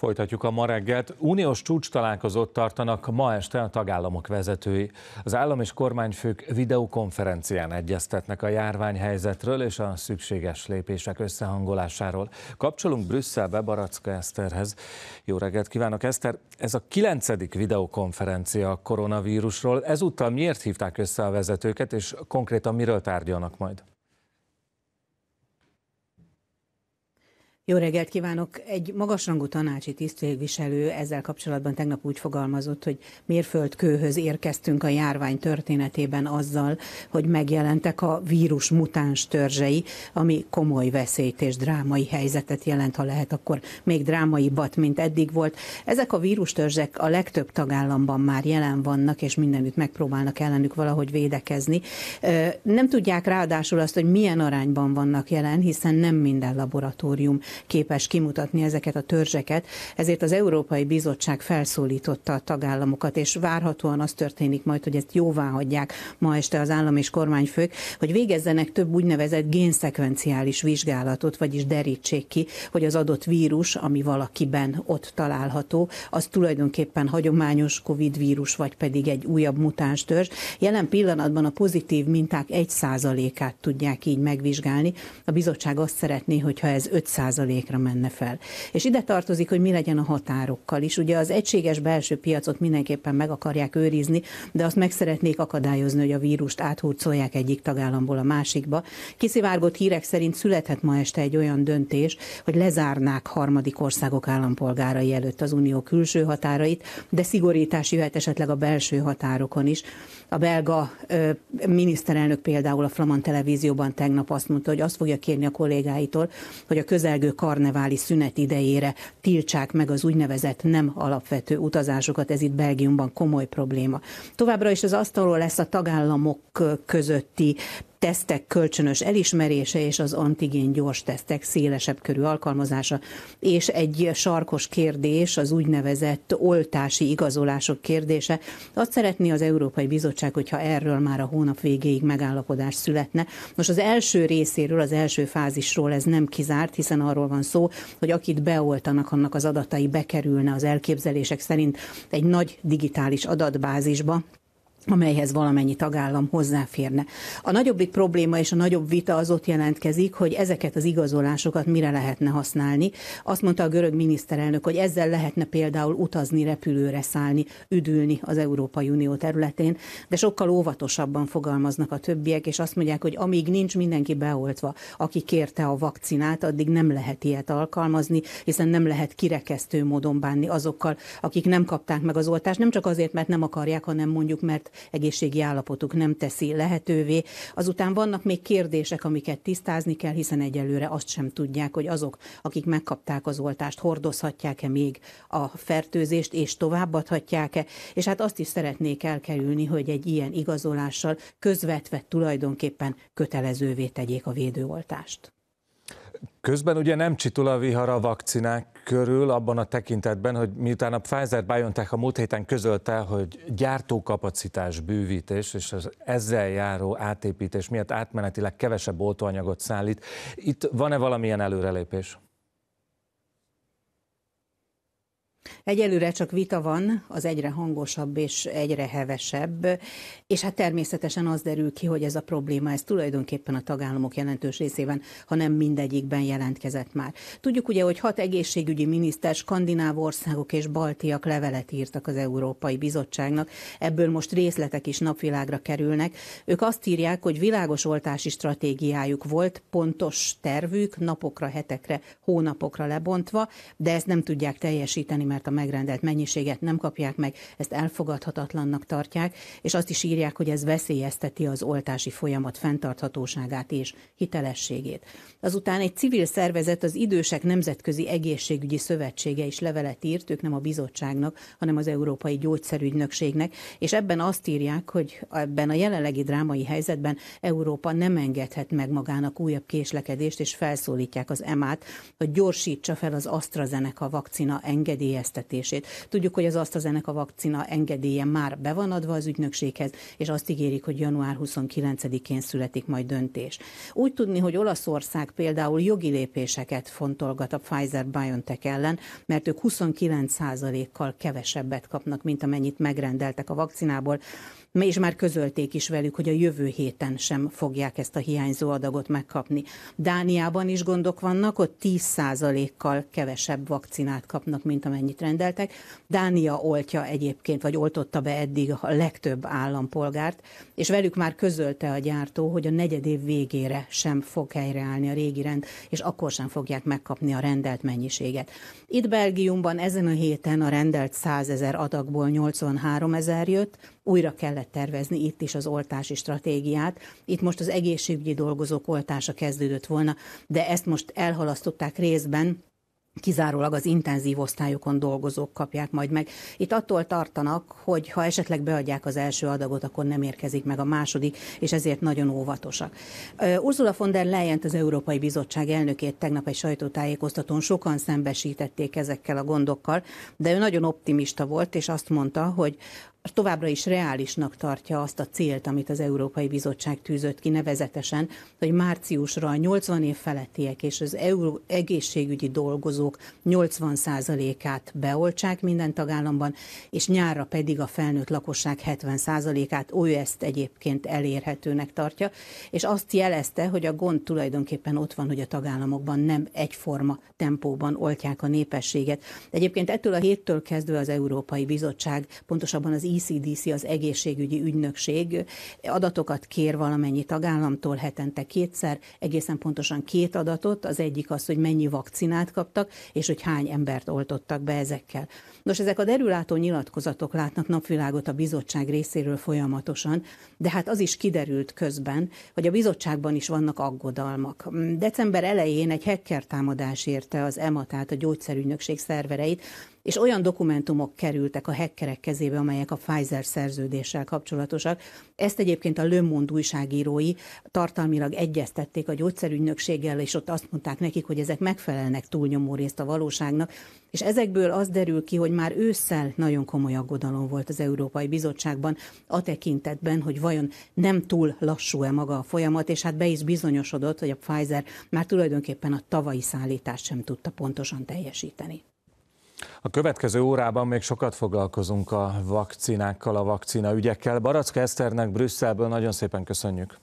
Folytatjuk a ma reggelt. Uniós csúcs találkozót tartanak ma este a tagállamok vezetői. Az állam és kormányfők videokonferencián egyeztetnek a járványhelyzetről és a szükséges lépések összehangolásáról. Kapcsolunk Brüsszelbe Baracka Eszterhez. Jó reggelt kívánok, Eszter! Ez a kilencedik videokonferencia a koronavírusról. Ezúttal miért hívták össze a vezetőket, és konkrétan miről tárgyalnak majd? Jó reggelt kívánok! Egy magasrangú tanácsi tisztségviselő ezzel kapcsolatban tegnap úgy fogalmazott, hogy mérföldkőhöz érkeztünk a járvány történetében azzal, hogy megjelentek a vírus mutáns törzsei, ami komoly veszélyt és drámai helyzetet jelent, ha lehet, akkor még bat, mint eddig volt. Ezek a vírus törzsek a legtöbb tagállamban már jelen vannak, és mindenütt megpróbálnak ellenük valahogy védekezni. Nem tudják ráadásul azt, hogy milyen arányban vannak jelen, hiszen nem minden laboratórium képes kimutatni ezeket a törzseket, ezért az Európai Bizottság felszólította a tagállamokat, és várhatóan az történik majd, hogy ezt jóvá hagyják ma este az állam és kormányfők, hogy végezzenek több úgynevezett génszekvenciális vizsgálatot, vagyis derítsék ki, hogy az adott vírus, ami valakiben ott található, az tulajdonképpen hagyományos COVID vírus, vagy pedig egy újabb mutáns törzs. Jelen pillanatban a pozitív minták 1%-át tudják így megvizsgálni. A bizottság azt szeretné, hogyha ez 5 százalékra menne fel. És ide tartozik, hogy mi legyen a határokkal is. Ugye az egységes belső piacot mindenképpen meg akarják őrizni, de azt meg szeretnék akadályozni, hogy a vírust áthurcolják egyik tagállamból a másikba. Kiszivárgott hírek szerint születhet ma este egy olyan döntés, hogy lezárnák harmadik országok állampolgárai előtt az unió külső határait, de szigorítás jöhet esetleg a belső határokon is. A belga ö, miniszterelnök például a Flaman televízióban tegnap azt mondta, hogy azt fogja kérni a kollégáitól, hogy a közelgő karneváli szünet idejére tiltsák meg az úgynevezett nem alapvető utazásokat, ez itt Belgiumban komoly probléma. Továbbra is az asztalról lesz a tagállamok közötti tesztek kölcsönös elismerése és az antigén gyors tesztek szélesebb körű alkalmazása, és egy sarkos kérdés, az úgynevezett oltási igazolások kérdése. Azt szeretné az Európai Bizottság, hogyha erről már a hónap végéig megállapodás születne. Most az első részéről, az első fázisról ez nem kizárt, hiszen arról van szó, hogy akit beoltanak, annak az adatai bekerülne az elképzelések szerint egy nagy digitális adatbázisba, amelyhez valamennyi tagállam hozzáférne. A nagyobbik probléma és a nagyobb vita az ott jelentkezik, hogy ezeket az igazolásokat mire lehetne használni. Azt mondta a görög miniszterelnök, hogy ezzel lehetne például utazni, repülőre szállni, üdülni az Európai Unió területén, de sokkal óvatosabban fogalmaznak a többiek, és azt mondják, hogy amíg nincs mindenki beoltva, aki kérte a vakcinát, addig nem lehet ilyet alkalmazni, hiszen nem lehet kirekesztő módon bánni azokkal, akik nem kapták meg az oltást, nem csak azért, mert nem akarják, hanem mondjuk, mert egészségi állapotuk nem teszi lehetővé. Azután vannak még kérdések, amiket tisztázni kell, hiszen egyelőre azt sem tudják, hogy azok, akik megkapták az oltást, hordozhatják-e még a fertőzést, és továbbadhatják-e. És hát azt is szeretnék elkerülni, hogy egy ilyen igazolással közvetve tulajdonképpen kötelezővé tegyék a védőoltást. Közben ugye nem csitul a vihar a vakcinák körül, abban a tekintetben, hogy miután a Pfizer-BioNTech a múlt héten közölte, hogy gyártókapacitás bővítés és az ezzel járó átépítés miatt átmenetileg kevesebb oltóanyagot szállít, itt van-e valamilyen előrelépés? Egyelőre csak vita van, az egyre hangosabb és egyre hevesebb, és hát természetesen az derül ki, hogy ez a probléma, ez tulajdonképpen a tagállamok jelentős részében, ha nem mindegyikben jelentkezett már. Tudjuk ugye, hogy hat egészségügyi miniszter, skandináv országok és baltiak levelet írtak az Európai Bizottságnak, ebből most részletek is napvilágra kerülnek. Ők azt írják, hogy világos oltási stratégiájuk volt, pontos tervük, napokra, hetekre, hónapokra lebontva, de ezt nem tudják teljesíteni, mert mert a megrendelt mennyiséget nem kapják meg, ezt elfogadhatatlannak tartják, és azt is írják, hogy ez veszélyezteti az oltási folyamat fenntarthatóságát és hitelességét. Azután egy civil szervezet, az Idősek Nemzetközi Egészségügyi Szövetsége is levelet írt, ők nem a bizottságnak, hanem az Európai Gyógyszerügynökségnek, és ebben azt írják, hogy ebben a jelenlegi drámai helyzetben Európa nem engedhet meg magának újabb késlekedést, és felszólítják az EMA-t, hogy gyorsítsa fel az AstraZeneca vakcina engedélye engedélyeztetését. Tudjuk, hogy az azt a vakcina engedélye már be van adva az ügynökséghez, és azt ígérik, hogy január 29-én születik majd döntés. Úgy tudni, hogy Olaszország például jogi lépéseket fontolgat a Pfizer-BioNTech ellen, mert ők 29%-kal kevesebbet kapnak, mint amennyit megrendeltek a vakcinából és már közölték is velük, hogy a jövő héten sem fogják ezt a hiányzó adagot megkapni. Dániában is gondok vannak, ott 10%-kal kevesebb vakcinát kapnak, mint amennyit mennyit rendeltek. Dánia oltja egyébként, vagy oltotta be eddig a legtöbb állampolgárt, és velük már közölte a gyártó, hogy a negyed év végére sem fog helyreállni a régi rend, és akkor sem fogják megkapni a rendelt mennyiséget. Itt Belgiumban ezen a héten a rendelt 100 ezer adagból 83 ezer jött, újra kellett tervezni itt is az oltási stratégiát. Itt most az egészségügyi dolgozók oltása kezdődött volna, de ezt most elhalasztották részben, kizárólag az intenzív osztályokon dolgozók kapják majd meg. Itt attól tartanak, hogy ha esetleg beadják az első adagot, akkor nem érkezik meg a második, és ezért nagyon óvatosak. Ursula von der Leyen, az Európai Bizottság elnökét tegnap egy sajtótájékoztatón sokan szembesítették ezekkel a gondokkal, de ő nagyon optimista volt, és azt mondta, hogy továbbra is reálisnak tartja azt a célt, amit az Európai Bizottság tűzött ki nevezetesen, hogy márciusra a 80 év felettiek és az euró egészségügyi dolgozók 80%-át beoltsák minden tagállamban, és nyárra pedig a felnőtt lakosság 70%-át, ő ezt egyébként elérhetőnek tartja, és azt jelezte, hogy a gond tulajdonképpen ott van, hogy a tagállamokban nem egyforma tempóban oltják a népességet. Egyébként ettől a héttől kezdve az Európai Bizottság, pontosabban az ECDC, az egészségügyi ügynökség adatokat kér valamennyi tagállamtól hetente kétszer, egészen pontosan két adatot, az egyik az, hogy mennyi vakcinát kaptak, és hogy hány embert oltottak be ezekkel. Nos, ezek a derülátó nyilatkozatok látnak napvilágot a bizottság részéről folyamatosan, de hát az is kiderült közben, hogy a bizottságban is vannak aggodalmak. December elején egy hacker támadás érte az EMA, tehát a gyógyszerügynökség szervereit, és olyan dokumentumok kerültek a hackerek kezébe, amelyek a Pfizer szerződéssel kapcsolatosak. Ezt egyébként a Le Monde újságírói tartalmilag egyeztették a gyógyszerügynökséggel, és ott azt mondták nekik, hogy ezek megfelelnek túlnyomó részt a valóságnak, és ezekből az derül ki, hogy már ősszel nagyon komoly aggodalom volt az Európai Bizottságban a tekintetben, hogy vajon nem túl lassú-e maga a folyamat, és hát be is bizonyosodott, hogy a Pfizer már tulajdonképpen a tavalyi szállítást sem tudta pontosan teljesíteni. A következő órában még sokat foglalkozunk a vakcinákkal, a vakcina ügyekkel. Baracka Eszternek Brüsszelből nagyon szépen köszönjük.